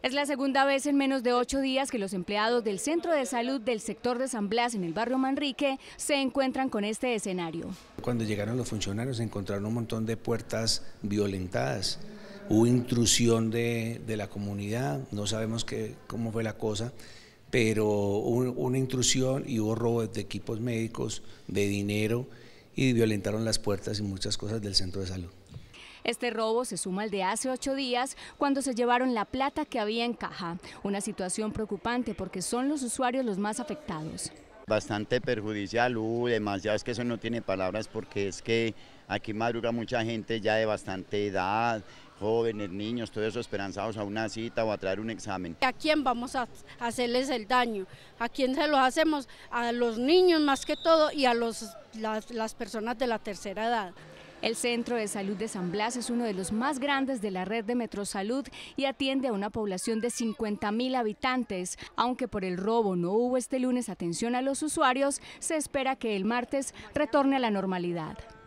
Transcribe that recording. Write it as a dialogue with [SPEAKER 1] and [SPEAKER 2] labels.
[SPEAKER 1] Es la segunda vez en menos de ocho días que los empleados del Centro de Salud del sector de San Blas en el barrio Manrique se encuentran con este escenario.
[SPEAKER 2] Cuando llegaron los funcionarios encontraron un montón de puertas violentadas, hubo intrusión de, la comunidad, no sabemos qué, cómo fue la cosa, pero hubo una intrusión y hubo robos de equipos médicos, de dinero y violentaron las puertas y muchas cosas del Centro de Salud.
[SPEAKER 1] Este robo se suma al de hace ocho días cuando se llevaron la plata que había en caja, una situación preocupante porque son los usuarios los más afectados.
[SPEAKER 3] Bastante perjudicial, uh, demasiado, es que eso no tiene palabras porque es que aquí madruga mucha gente ya de bastante edad, jóvenes, niños, todos eso esperanzados a una cita o a traer un examen.
[SPEAKER 4] ¿A quién vamos a hacerles el daño? ¿A quién se lo hacemos? A los niños
[SPEAKER 1] más que todo y a las personas de la tercera edad. El Centro de Salud de San Blas es uno de los más grandes de la red de Metrosalud y atiende a una población de 50.000 habitantes. Aunque por el robo no hubo este lunes atención a los usuarios, se espera que el martes retorne a la normalidad.